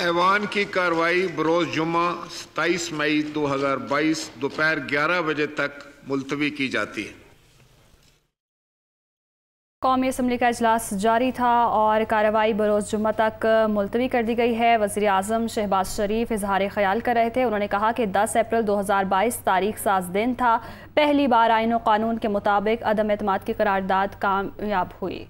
ऐवान की कार्रवाई बरोज़ जुमा सताईस मई 2022 दोपहर 11 बजे तक मुलतवी की जाती है कौमी असम्बली का अजलास जारी था और कार्रवाई बरोज़ जुम्मा तक मुलतवी कर दी गई है वज़ी अजम शहबाज शरीफ इजहार ख्याल कर रहे थे उन्होंने कहा कि 10 अप्रैल 2022 तारीख साज दिन था पहली बार आइन कानून के मुताबिक अदम अतमाद की करारदाद कामयाब हुई